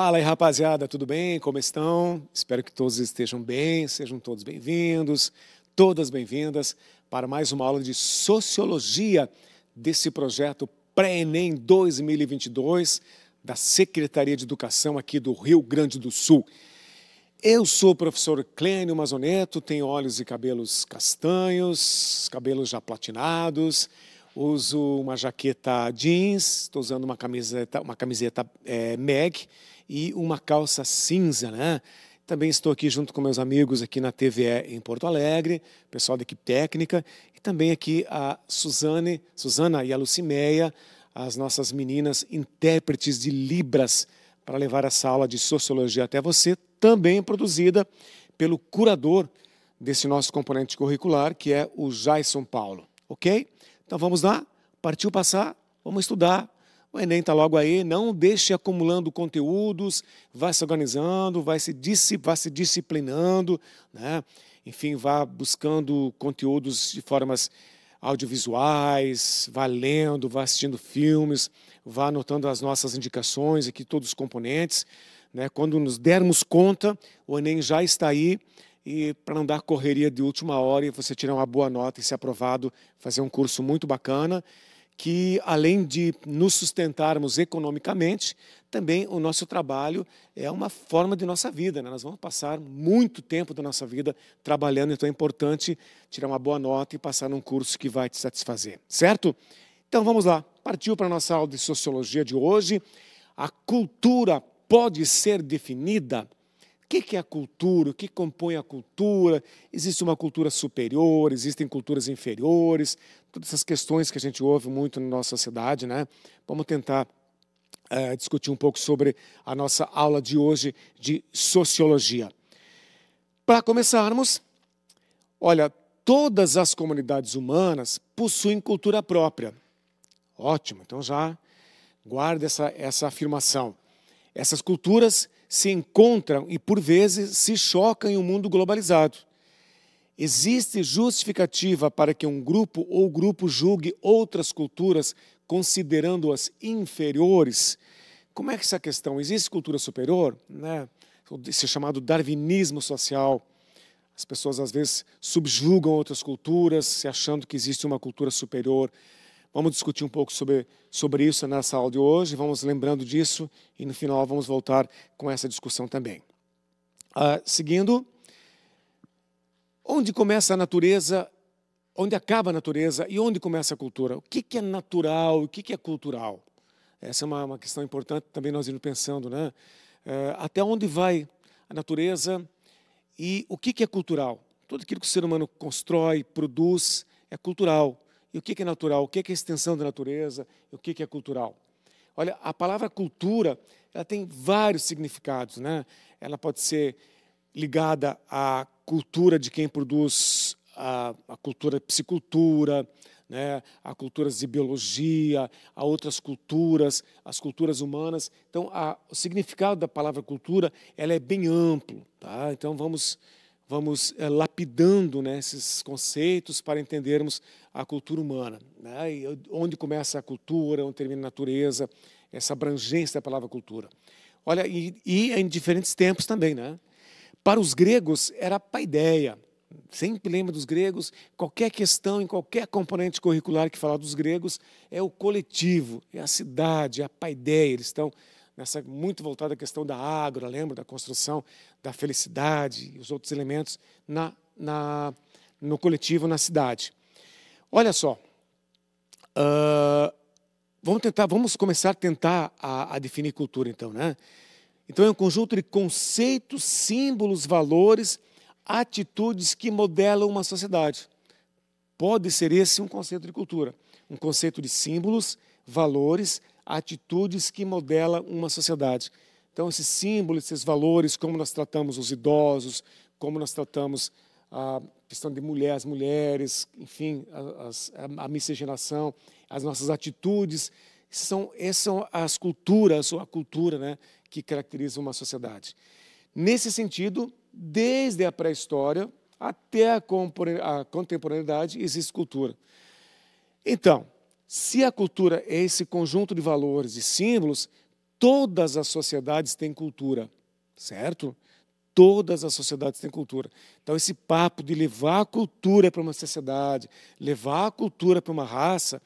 Fala aí, rapaziada, tudo bem? Como estão? Espero que todos estejam bem, sejam todos bem-vindos, todas bem-vindas para mais uma aula de sociologia desse projeto Pré-ENEM 2022 da Secretaria de Educação aqui do Rio Grande do Sul. Eu sou o professor Clênio Mazoneto, tenho olhos e cabelos castanhos, cabelos já platinados, uso uma jaqueta jeans, estou usando uma camiseta, uma camiseta é, Meg e uma calça cinza, né? Também estou aqui junto com meus amigos aqui na TVE em Porto Alegre, pessoal da equipe técnica, e também aqui a Suzane, Suzana e a Lucimeia, as nossas meninas intérpretes de Libras, para levar essa aula de Sociologia até você, também produzida pelo curador desse nosso componente curricular, que é o Jason Paulo, ok? Então vamos lá, partiu passar, vamos estudar, o Enem está logo aí, não deixe acumulando conteúdos, vai se organizando, vai se, vai se disciplinando, né? enfim, vá buscando conteúdos de formas audiovisuais, vá lendo, vá assistindo filmes, vá anotando as nossas indicações aqui, todos os componentes. Né? Quando nos dermos conta, o Enem já está aí e para não dar correria de última hora e você tirar uma boa nota e ser aprovado, fazer um curso muito bacana que, além de nos sustentarmos economicamente, também o nosso trabalho é uma forma de nossa vida. Né? Nós vamos passar muito tempo da nossa vida trabalhando, então é importante tirar uma boa nota e passar num curso que vai te satisfazer, certo? Então vamos lá, partiu para a nossa aula de sociologia de hoje. A cultura pode ser definida que, que é a cultura, o que compõe a cultura, existe uma cultura superior, existem culturas inferiores, todas essas questões que a gente ouve muito na nossa sociedade, né? Vamos tentar eh, discutir um pouco sobre a nossa aula de hoje de sociologia. Para começarmos, olha, todas as comunidades humanas possuem cultura própria. Ótimo, então já guarda essa, essa afirmação. Essas culturas se encontram e, por vezes, se chocam em um mundo globalizado. Existe justificativa para que um grupo ou grupo julgue outras culturas considerando-as inferiores? Como é que essa questão? Existe cultura superior? Né? Esse chamado darwinismo social. As pessoas às vezes subjugam outras culturas, se achando que existe uma cultura superior. Vamos discutir um pouco sobre, sobre isso nessa aula de hoje, vamos lembrando disso e no final vamos voltar com essa discussão também. Uh, seguindo, onde começa a natureza, onde acaba a natureza e onde começa a cultura? O que, que é natural, o que, que é cultural? Essa é uma, uma questão importante também nós irmos pensando, né? Uh, até onde vai a natureza e o que, que é cultural? Tudo aquilo que o ser humano constrói, produz, é cultural. E o que é natural? O que é extensão da natureza? E o que é cultural? Olha, a palavra cultura ela tem vários significados. Né? Ela pode ser ligada à cultura de quem produz a, a cultura psicultura, né, a culturas de biologia, a outras culturas, as culturas humanas. Então, a, o significado da palavra cultura ela é bem amplo. Tá? Então, vamos vamos é, lapidando né, esses conceitos para entendermos a cultura humana. Né, e onde começa a cultura, onde termina a natureza, essa abrangência da palavra cultura. Olha, e, e em diferentes tempos também. Né? Para os gregos era paideia. Sempre lembra dos gregos, qualquer questão, em qualquer componente curricular que falar dos gregos, é o coletivo, é a cidade, é a paideia. Eles estão nessa muito voltada à questão da agro, lembra da construção, da felicidade e os outros elementos na, na, no coletivo, na cidade. Olha só, uh, vamos tentar, vamos começar a tentar a, a definir cultura, então, né? Então é um conjunto de conceitos, símbolos, valores, atitudes que modelam uma sociedade. Pode ser esse um conceito de cultura, um conceito de símbolos, valores, atitudes que modelam uma sociedade. Então, esses símbolos, esses valores, como nós tratamos os idosos, como nós tratamos a questão de mulheres, mulheres, enfim, a, a, a miscigenação, as nossas atitudes, são, essas são as culturas, ou a cultura né, que caracteriza uma sociedade. Nesse sentido, desde a pré-história até a, a contemporaneidade existe cultura. Então, se a cultura é esse conjunto de valores e símbolos, todas as sociedades têm cultura, certo? Todas as sociedades têm cultura. Então, esse papo de levar a cultura para uma sociedade, levar a cultura para uma raça,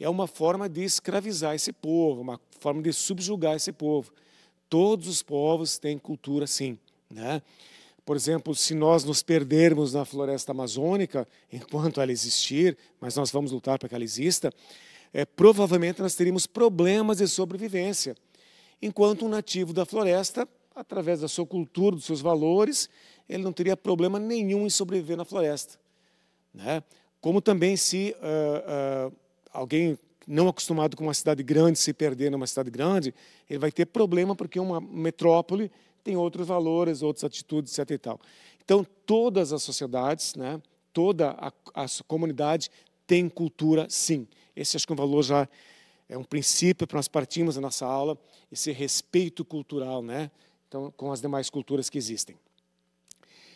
é uma forma de escravizar esse povo, uma forma de subjugar esse povo. Todos os povos têm cultura, sim. Né? Por exemplo, se nós nos perdermos na floresta amazônica, enquanto ela existir, mas nós vamos lutar para que ela exista, é, provavelmente nós teríamos problemas de sobrevivência. Enquanto um nativo da floresta, através da sua cultura, dos seus valores, ele não teria problema nenhum em sobreviver na floresta. Né? Como também se uh, uh, alguém não acostumado com uma cidade grande se perder numa cidade grande, ele vai ter problema porque uma metrópole tem outros valores, outras atitudes, etc. E tal. Então, todas as sociedades, né, toda a, a comunidade tem cultura, sim. Esse acho que é um valor já, é um princípio para nós partirmos da nossa aula, esse respeito cultural né, então, com as demais culturas que existem.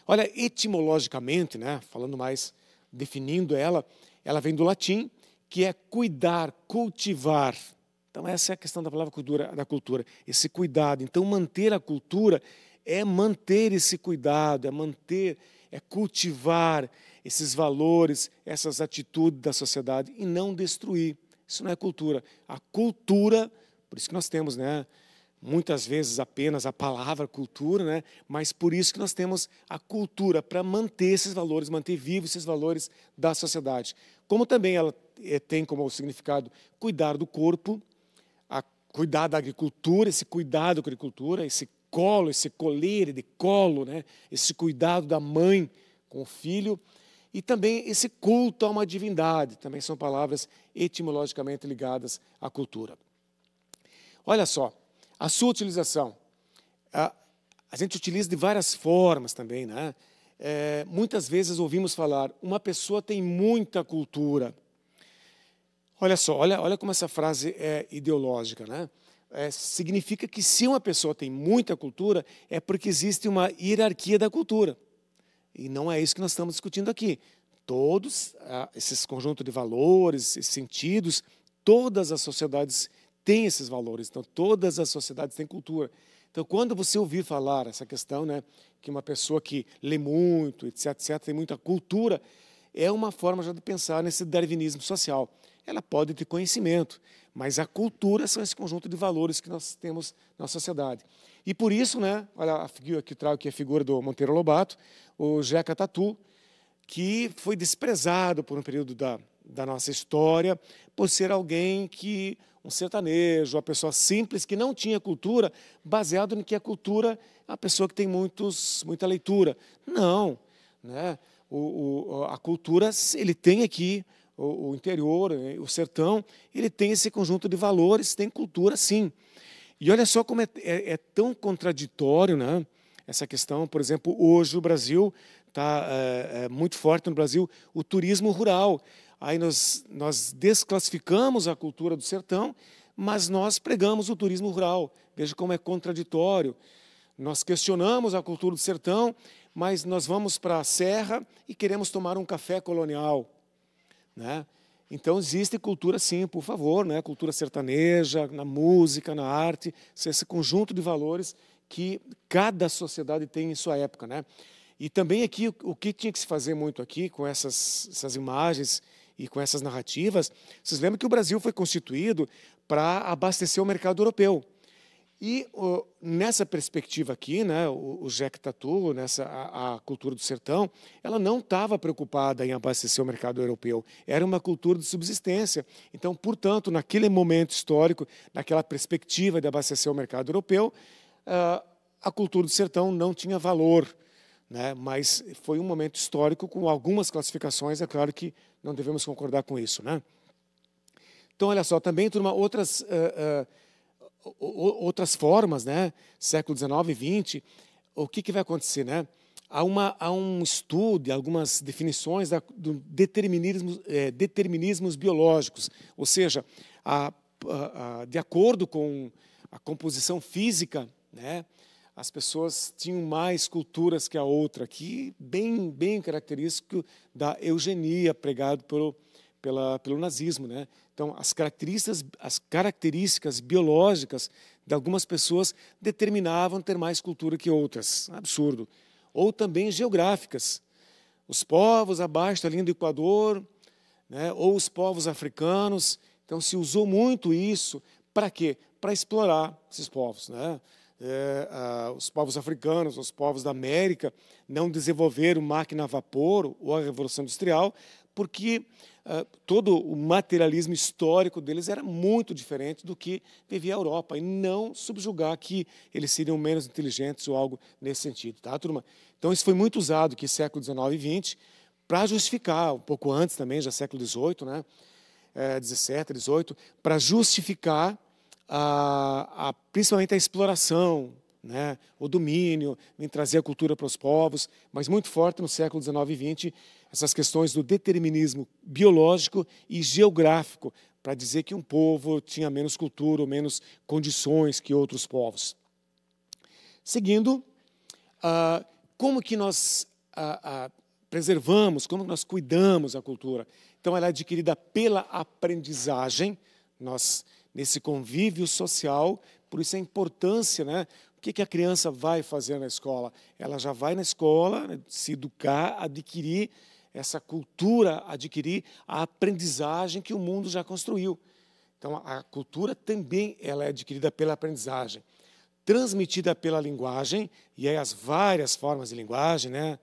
Olha, etimologicamente, né, falando mais, definindo ela, ela vem do latim, que é cuidar, cultivar, então, essa é a questão da palavra cultura, da cultura, esse cuidado. Então, manter a cultura é manter esse cuidado, é manter, é cultivar esses valores, essas atitudes da sociedade e não destruir. Isso não é cultura. A cultura, por isso que nós temos, né? Muitas vezes apenas a palavra cultura, né? mas por isso que nós temos a cultura, para manter esses valores, manter vivos esses valores da sociedade. Como também ela eh, tem como significado cuidar do corpo, cuidar da agricultura, esse cuidado com a agricultura, esse colo, esse colher de colo, né? esse cuidado da mãe com o filho, e também esse culto a uma divindade, também são palavras etimologicamente ligadas à cultura. Olha só, a sua utilização. A, a gente utiliza de várias formas também, né? É, muitas vezes ouvimos falar, uma pessoa tem muita cultura. Olha só, olha, olha como essa frase é ideológica, né? É, significa que se uma pessoa tem muita cultura, é porque existe uma hierarquia da cultura. E não é isso que nós estamos discutindo aqui. Todos ah, esses conjunto de valores, esses sentidos, todas as sociedades têm esses valores. Então, todas as sociedades têm cultura. Então, quando você ouvir falar essa questão, né, que uma pessoa que lê muito, etc., etc., tem muita cultura, é uma forma já de pensar nesse darwinismo social. Ela pode ter conhecimento, mas a cultura são esse conjunto de valores que nós temos na sociedade. E por isso, né, olha a figura que trago aqui, é a figura do Monteiro Lobato, o Jeca Tatu, que foi desprezado por um período da, da nossa história, por ser alguém que, um sertanejo, uma pessoa simples, que não tinha cultura, baseado no que a cultura é a pessoa que tem muitos, muita leitura. Não, né? O, o, a cultura, ele tem aqui o, o interior, né, o sertão, ele tem esse conjunto de valores, tem cultura, sim. E olha só como é, é, é tão contraditório, né? Essa questão, por exemplo, hoje o Brasil está é, é, muito forte no Brasil o turismo rural. Aí nós, nós desclassificamos a cultura do sertão, mas nós pregamos o turismo rural. Veja como é contraditório. Nós questionamos a cultura do sertão, mas nós vamos para a serra e queremos tomar um café colonial. Né? Então existe cultura sim, por favor, né? cultura sertaneja, na música, na arte, esse conjunto de valores que cada sociedade tem em sua época. Né? E também aqui, o que tinha que se fazer muito aqui com essas, essas imagens e com essas narrativas, vocês lembram que o Brasil foi constituído para abastecer o mercado europeu. E nessa perspectiva aqui, né, o, o Jack Tatu, nessa, a, a, cultura do sertão, ela não estava preocupada em abastecer o mercado europeu. Era uma cultura de subsistência. Então, portanto, naquele momento histórico, naquela perspectiva de abastecer o mercado europeu, uh, a cultura do sertão não tinha valor. Né? Mas foi um momento histórico com algumas classificações, é claro que não devemos concordar com isso. Né? Então, olha só, também, turma, outras. Uh, uh, outras formas, né? século XIX e XX, o que, que vai acontecer? Né? Há, uma, há um estudo, algumas definições da, do determinismo, é, determinismos biológicos, ou seja, a, a, a, de acordo com a composição física, né? as pessoas tinham mais culturas que a outra, que bem, bem característico da eugenia pregado pelo, pela, pelo nazismo, né? Então, as características, as características biológicas de algumas pessoas determinavam ter mais cultura que outras. Absurdo. Ou também geográficas. Os povos abaixo da linha do Equador, né, ou os povos africanos. Então, se usou muito isso. Para quê? Para explorar esses povos. Né? É, ah, os povos africanos, os povos da América, não desenvolveram máquina a vapor ou a Revolução Industrial, porque uh, todo o materialismo histórico deles era muito diferente do que vivia a Europa, e não subjugar que eles seriam menos inteligentes ou algo nesse sentido, tá, turma? Então, isso foi muito usado aqui, século XIX e XX, para justificar, um pouco antes também, já século XVIII, né? É, 17, 18, para justificar a, a, principalmente a exploração, né? o domínio, em trazer a cultura para os povos, mas muito forte no século XIX e XX, essas questões do determinismo biológico e geográfico, para dizer que um povo tinha menos cultura ou menos condições que outros povos. Seguindo, ah, como que nós ah, ah, preservamos, como nós cuidamos a cultura? Então, ela é adquirida pela aprendizagem, nós nesse convívio social, por isso a importância, né? O que, que a criança vai fazer na escola? Ela já vai na escola né, se educar, adquirir essa cultura adquirir a aprendizagem que o mundo já construiu. Então, a cultura também ela é adquirida pela aprendizagem, transmitida pela linguagem, e aí as várias formas de linguagem, né?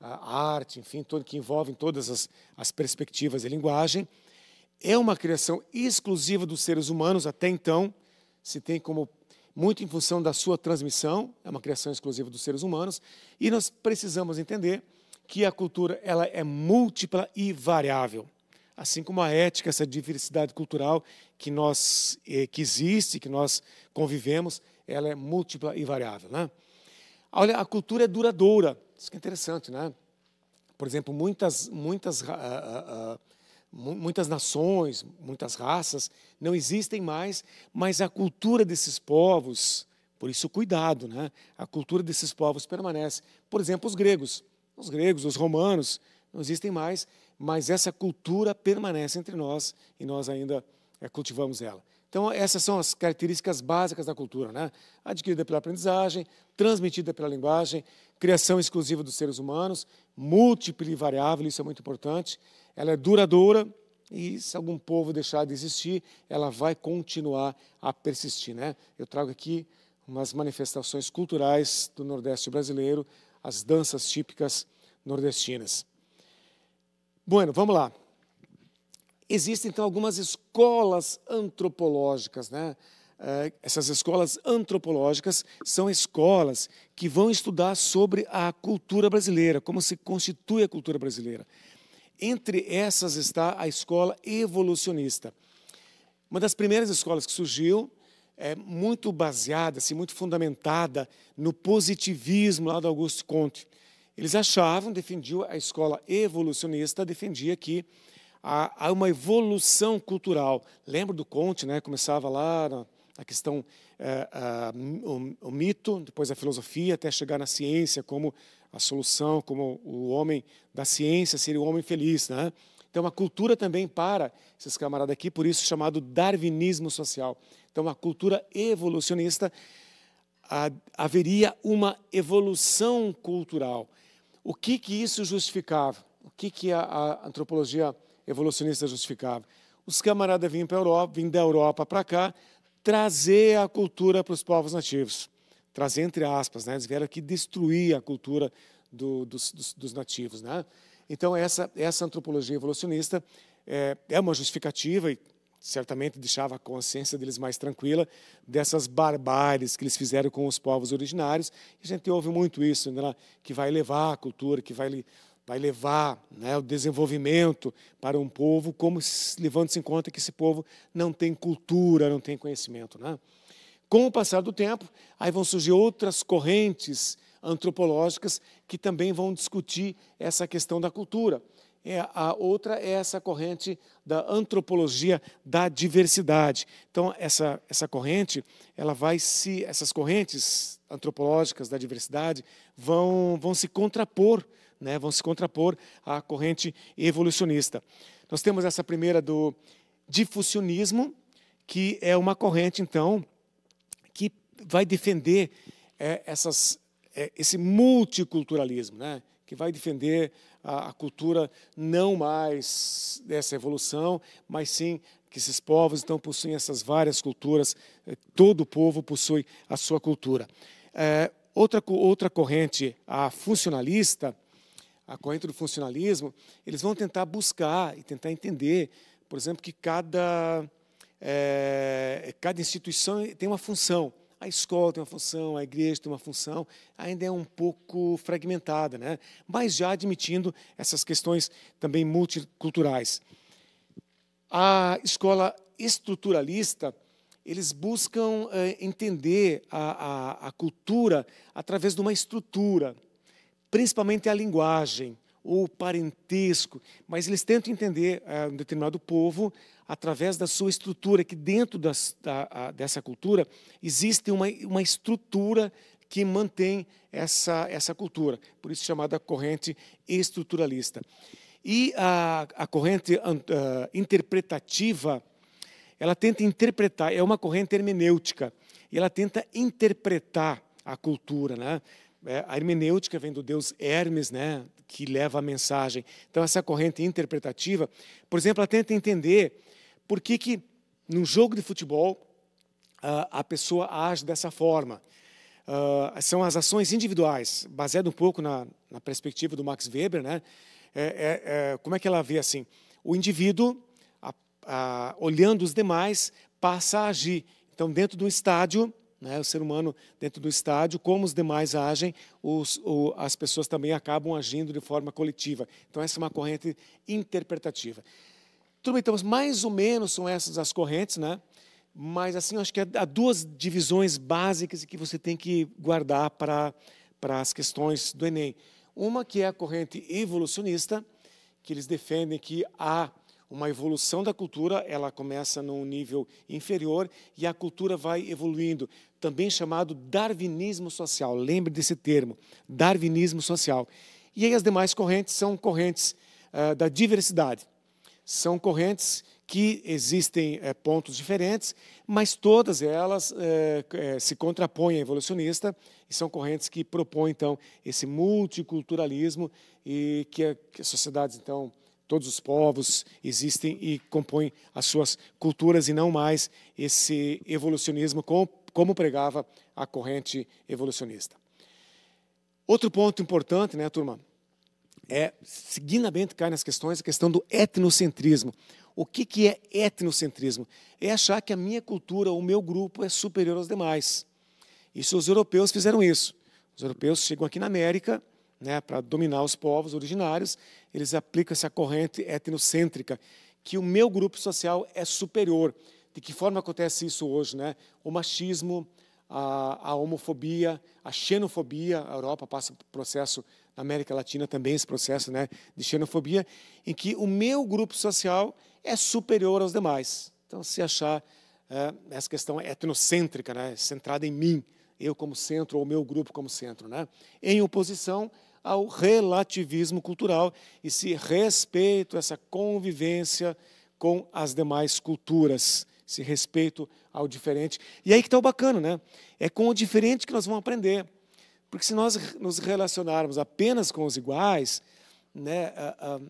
a arte, enfim, todo, que envolvem todas as, as perspectivas de linguagem, é uma criação exclusiva dos seres humanos até então, se tem como muito em função da sua transmissão, é uma criação exclusiva dos seres humanos, e nós precisamos entender que a cultura ela é múltipla e variável, assim como a ética, essa diversidade cultural que nós eh, que existe, que nós convivemos, ela é múltipla e variável, né? Olha, a cultura é duradoura, isso que é interessante, né? Por exemplo, muitas muitas uh, uh, muitas nações, muitas raças não existem mais, mas a cultura desses povos, por isso cuidado, né? A cultura desses povos permanece. Por exemplo, os gregos os gregos, os romanos, não existem mais, mas essa cultura permanece entre nós e nós ainda é, cultivamos ela. Então, essas são as características básicas da cultura, né? adquirida pela aprendizagem, transmitida pela linguagem, criação exclusiva dos seres humanos, múltipla e variável, isso é muito importante, ela é duradoura e se algum povo deixar de existir, ela vai continuar a persistir. Né? Eu trago aqui umas manifestações culturais do Nordeste brasileiro, as danças típicas nordestinas. Bueno, vamos lá. Existem então algumas escolas antropológicas, né? Ah, essas escolas antropológicas são escolas que vão estudar sobre a cultura brasileira, como se constitui a cultura brasileira. Entre essas está a escola evolucionista. Uma das primeiras escolas que surgiu é, muito baseada, assim, muito fundamentada no positivismo lá do Auguste Comte. Eles achavam, defendiam, a escola evolucionista defendia que há, há uma evolução cultural. Lembra do Comte, né? começava lá na, na questão, é, eh, a, ah, o, o mito, depois a filosofia, até chegar na ciência como a solução, como o homem da ciência seria o homem feliz. Né? Então, uma cultura também para esses camaradas aqui, por isso chamado darwinismo social. Então, uma cultura evolucionista haveria uma evolução cultural. O que que isso justificava? O que que a, a antropologia evolucionista justificava? Os camaradas vinham para Europa, vinham da Europa para cá, trazer a cultura para os povos nativos. Trazer entre aspas, né? Eles vieram aqui destruir a cultura do, dos, dos, dos nativos, né? Então, essa, essa antropologia evolucionista é, é uma justificativa, e certamente deixava a consciência deles mais tranquila, dessas barbáries que eles fizeram com os povos originários. E a gente ouve muito isso, né, que vai levar a cultura, que vai vai levar né, o desenvolvimento para um povo, como levando-se em conta que esse povo não tem cultura, não tem conhecimento. Né? Com o passar do tempo, aí vão surgir outras correntes antropológicas que também vão discutir essa questão da cultura. É, a outra é essa corrente da antropologia da diversidade. Então essa, essa corrente, ela vai se essas correntes antropológicas da diversidade vão vão se contrapor, né? Vão se contrapor à corrente evolucionista. Nós temos essa primeira do difusionismo, que é uma corrente então que vai defender é, essas é, esse multiculturalismo, né? que vai defender a, a cultura não mais dessa evolução, mas sim que esses povos então possuem essas várias culturas, é, todo povo possui a sua cultura. É, outra, outra corrente, a funcionalista, a corrente do funcionalismo, eles vão tentar buscar e tentar entender, por exemplo, que cada, é, cada instituição tem uma função a escola tem uma função, a igreja tem uma função, ainda é um pouco fragmentada, né? mas já admitindo essas questões também multiculturais. A escola estruturalista, eles buscam eh, entender a, a, a cultura através de uma estrutura, principalmente a linguagem ou parentesco, mas eles tentam entender eh, um determinado povo através da sua estrutura, que dentro das, da, a, dessa cultura existe uma, uma estrutura que mantém essa, essa cultura, por isso chamada corrente estruturalista. E a, a corrente eh, interpretativa, ela tenta interpretar, é uma corrente hermenêutica, e ela tenta interpretar a cultura, né? É, a hermenêutica vem do deus Hermes, né? que leva a mensagem. Então, essa corrente interpretativa, por exemplo, ela tenta entender por que, que num jogo de futebol, a pessoa age dessa forma. Ah, são as ações individuais, baseado um pouco na, na perspectiva do Max Weber, né? É, é, é, como é que ela vê assim? O indivíduo, a, a, olhando os demais, passa a agir. Então, dentro de um estádio, né? O ser humano dentro do estádio, como os demais agem, os, o, as pessoas também acabam agindo de forma coletiva. Então, essa é uma corrente interpretativa. Tudo bem, então, mais ou menos são essas as correntes, né? mas assim, acho que há duas divisões básicas que você tem que guardar para, para as questões do Enem. Uma que é a corrente evolucionista, que eles defendem que há uma evolução da cultura, ela começa num nível inferior e a cultura vai evoluindo também chamado darwinismo social. Lembre desse termo, darwinismo social. E aí as demais correntes são correntes uh, da diversidade. São correntes que existem eh, pontos diferentes, mas todas elas eh, eh, se contrapõem à evolucionista e são correntes que propõem, então, esse multiculturalismo e que, a, que sociedades, então, todos os povos existem e compõem as suas culturas e não mais esse evolucionismo com como pregava a corrente evolucionista. Outro ponto importante, né, turma, é, seguidamente cai nas questões, a questão do etnocentrismo. O que, que é etnocentrismo? É achar que a minha cultura, o meu grupo é superior aos demais. Isso os europeus fizeram isso. Os europeus chegam aqui na América né, para dominar os povos originários, eles aplicam essa corrente etnocêntrica, que o meu grupo social é superior de que forma acontece isso hoje, né? O machismo, a, a homofobia, a xenofobia, a Europa passa por processo, na América Latina também esse processo, né, de xenofobia, em que o meu grupo social é superior aos demais. Então, se achar é, essa questão etnocêntrica, né, centrada em mim, eu como centro ou meu grupo como centro, né, em oposição ao relativismo cultural e se respeito essa convivência com as demais culturas esse respeito ao diferente. E aí que está o bacana, né? É com o diferente que nós vamos aprender. Porque se nós nos relacionarmos apenas com os iguais, né,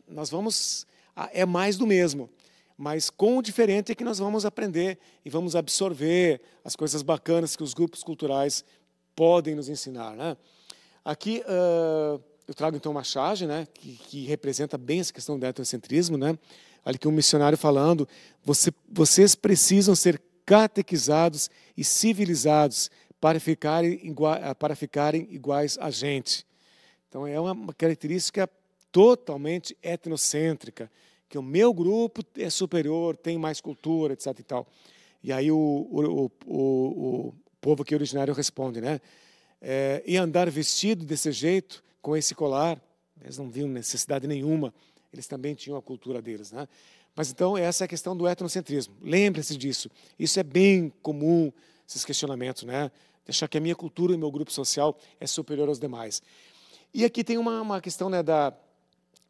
nós vamos. É mais do mesmo. Mas com o diferente é que nós vamos aprender e vamos absorver as coisas bacanas que os grupos culturais podem nos ensinar. Né? Aqui uh, eu trago então uma charge né, que, que representa bem essa questão do etnocentrismo. Né? ali que um missionário falando, você, vocês precisam ser catequizados e civilizados para ficarem, para ficarem iguais a gente. Então é uma característica totalmente etnocêntrica, que o meu grupo é superior, tem mais cultura, etc. E, tal. e aí o, o, o, o povo que é originário responde, né? É, e andar vestido desse jeito, com esse colar, eles não viam necessidade nenhuma. Eles também tinham a cultura deles. Né? Mas então, essa é a questão do etnocentrismo. Lembre-se disso. Isso é bem comum, esses questionamentos, né? achar que a minha cultura e o meu grupo social é superior aos demais. E aqui tem uma, uma questão né, da,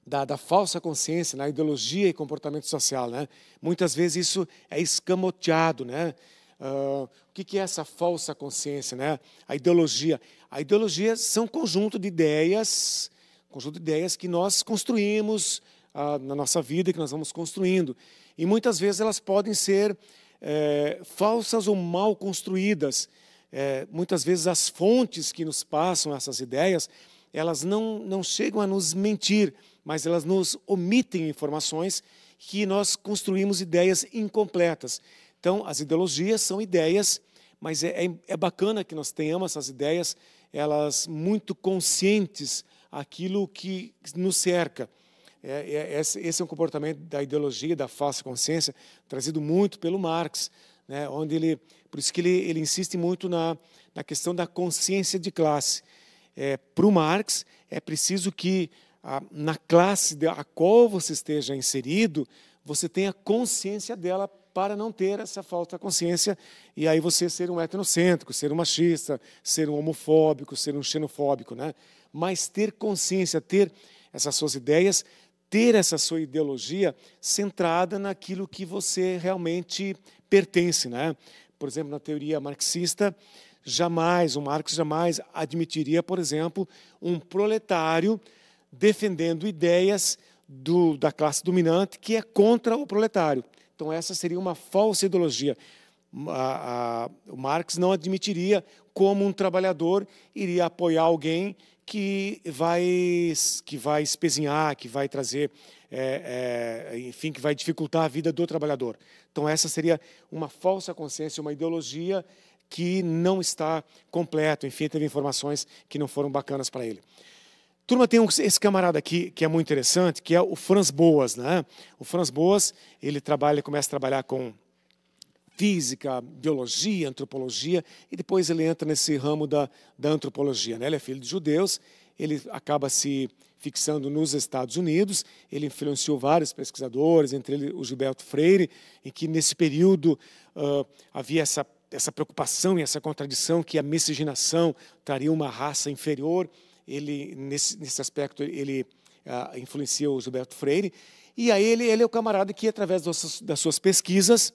da, da, falsa consciência na né, ideologia e comportamento social. Né? Muitas vezes isso é escamoteado. Né? Uh, o que, que é essa falsa consciência? Né? A ideologia. A ideologia são um conjunto de ideias conjunto de ideias que nós construímos ah, na nossa vida, que nós vamos construindo. E muitas vezes elas podem ser é, falsas ou mal construídas. É, muitas vezes as fontes que nos passam essas ideias, elas não, não chegam a nos mentir, mas elas nos omitem informações que nós construímos ideias incompletas. Então, as ideologias são ideias, mas é, é, é bacana que nós tenhamos essas ideias, elas muito conscientes, aquilo que nos cerca. É, é, esse é um comportamento da ideologia da falsa consciência trazido muito pelo Marx, né, onde ele, por isso que ele, ele insiste muito na, na questão da consciência de classe. É, Para o Marx, é preciso que a, na classe a qual você esteja inserido, você tenha consciência dela para não ter essa falta de consciência e aí você ser um etnocêntrico, ser um machista, ser um homofóbico, ser um xenofóbico, né? mas ter consciência, ter essas suas ideias, ter essa sua ideologia centrada naquilo que você realmente pertence, né? Por exemplo, na teoria marxista, jamais o Marx jamais admitiria, por exemplo, um proletário defendendo ideias do, da classe dominante que é contra o proletário. Então essa seria uma falsa ideologia. A, a, o Marx não admitiria como um trabalhador iria apoiar alguém que vai, que vai espezinhar, que vai trazer, é, é, enfim, que vai dificultar a vida do trabalhador. Então, essa seria uma falsa consciência, uma ideologia que não está completo, enfim, teve informações que não foram bacanas para ele. Turma, tem um, esse camarada aqui que é muito interessante, que é o Franz Boas, né? O Franz Boas, ele trabalha, começa a trabalhar com física, biologia, antropologia, e depois ele entra nesse ramo da, da antropologia. Né? Ele é filho de judeus, ele acaba se fixando nos Estados Unidos, ele influenciou vários pesquisadores, entre eles o Gilberto Freire, em que nesse período uh, havia essa, essa preocupação e essa contradição que a miscigenação traria uma raça inferior. Ele, nesse, nesse aspecto, ele uh, influenciou o Gilberto Freire. E aí ele, ele é o camarada que, através das suas pesquisas,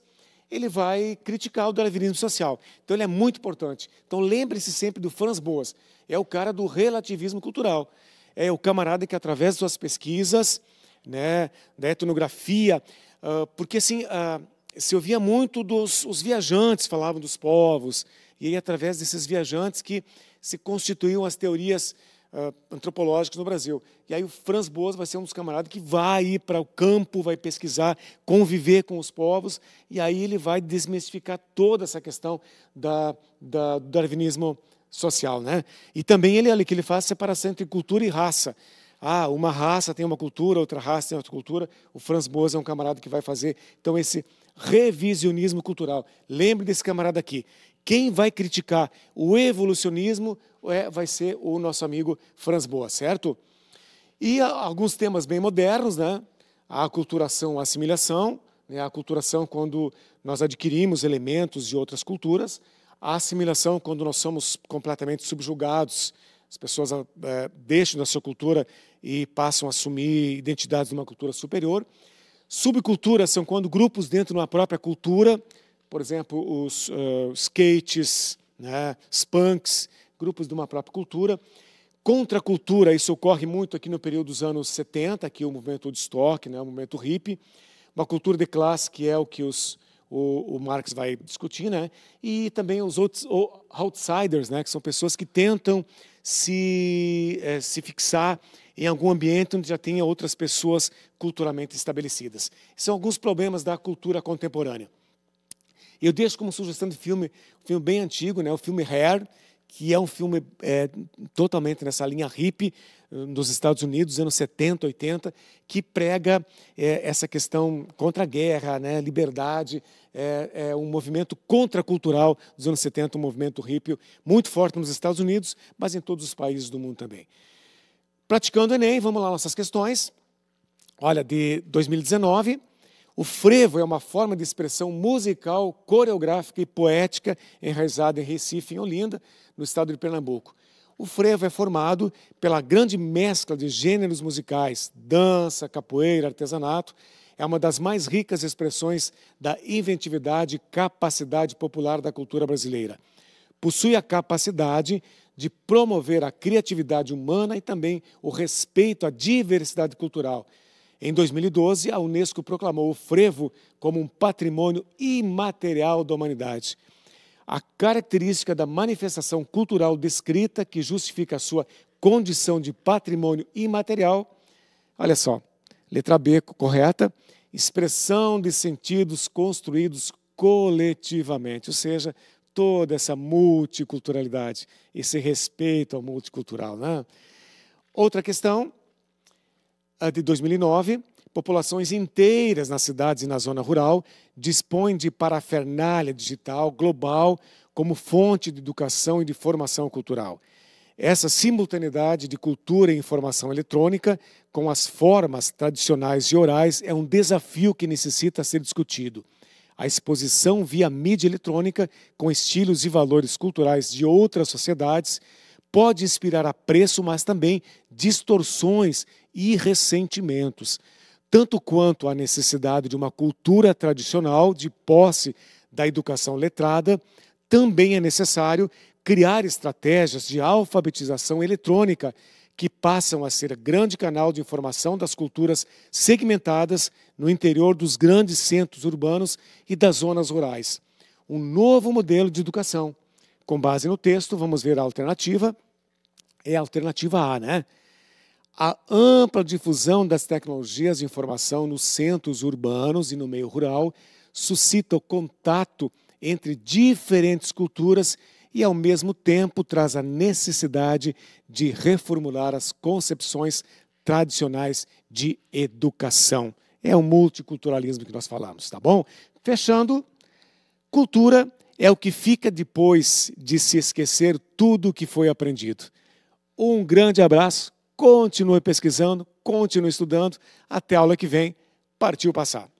ele vai criticar o darwinismo social. Então ele é muito importante. Então lembre-se sempre do Franz Boas. É o cara do relativismo cultural. É o camarada que através de suas pesquisas, né, da etnografia, uh, porque assim, uh, se ouvia muito dos os viajantes falavam dos povos, e aí através desses viajantes que se constituíam as teorias uh, antropológicas no Brasil. E aí o Franz Boas vai ser um dos camaradas que vai ir para o campo, vai pesquisar, conviver com os povos, e aí ele vai desmistificar toda essa questão da, da, do darwinismo social. Né? E também ele, ele que ele faz é separação entre cultura e raça. Ah, uma raça tem uma cultura, outra raça tem outra cultura. O Franz Boas é um camarada que vai fazer, então, esse revisionismo cultural. Lembre desse camarada aqui. Quem vai criticar o evolucionismo é, vai ser o nosso amigo Franz Boas, certo? E ah, alguns temas bem modernos, né? a aculturação, a assimilação, né? a aculturação quando nós adquirimos elementos de outras culturas, a assimilação quando nós somos completamente subjugados, as pessoas ah, é, deixam da sua cultura e passam a assumir identidades de uma cultura superior. Subculturas são quando grupos dentro de uma própria cultura, por exemplo, os uh, skates, né, os punks, grupos de uma própria cultura contra a cultura, isso ocorre muito aqui no período dos anos 70, aqui o movimento Woodstock, né, o movimento hippie, uma cultura de classe que é o que os, o, o Marx vai discutir, né, e também os outros, outsiders, né, que são pessoas que tentam se, é, se fixar em algum ambiente onde já tenha outras pessoas culturalmente estabelecidas. São alguns problemas da cultura contemporânea. Eu deixo como sugestão de filme, um filme bem antigo, né, o filme Hair, que é um filme é, totalmente nessa linha hippie hum, dos Estados Unidos, anos 70, 80, que prega é, essa questão contra a guerra, né, liberdade, é, é um movimento contracultural dos anos 70, um movimento hippie muito forte nos Estados Unidos, mas em todos os países do mundo também. Praticando o Enem, vamos lá nossas questões. Olha, de 2019, o frevo é uma forma de expressão musical, coreográfica e poética enraizada em Recife, em Olinda, no estado de Pernambuco. O frevo é formado pela grande mescla de gêneros musicais, dança, capoeira, artesanato. É uma das mais ricas expressões da inventividade e capacidade popular da cultura brasileira. Possui a capacidade de promover a criatividade humana e também o respeito à diversidade cultural em 2012, a Unesco proclamou o frevo como um patrimônio imaterial da humanidade. A característica da manifestação cultural descrita que justifica a sua condição de patrimônio imaterial, olha só, letra B correta, expressão de sentidos construídos coletivamente, ou seja, toda essa multiculturalidade, esse respeito ao multicultural. Né? Outra questão de 2009, populações inteiras nas cidades e na zona rural dispõem de parafernália digital global como fonte de educação e de formação cultural. Essa simultaneidade de cultura e informação eletrônica com as formas tradicionais e orais é um desafio que necessita ser discutido. A exposição via mídia eletrônica com estilos e valores culturais de outras sociedades pode inspirar apreço, mas também distorções e ressentimentos. Tanto quanto a necessidade de uma cultura tradicional de posse da educação letrada, também é necessário criar estratégias de alfabetização eletrônica que passam a ser grande canal de informação das culturas segmentadas no interior dos grandes centros urbanos e das zonas rurais. Um novo modelo de educação. Com base no texto, vamos ver a alternativa é a alternativa A, né? A ampla difusão das tecnologias de informação nos centros urbanos e no meio rural suscita o contato entre diferentes culturas e, ao mesmo tempo, traz a necessidade de reformular as concepções tradicionais de educação. É o multiculturalismo que nós falamos, tá bom? Fechando, cultura é o que fica depois de se esquecer tudo o que foi aprendido. Um grande abraço, continue pesquisando, continue estudando. Até a aula que vem. Partiu passado.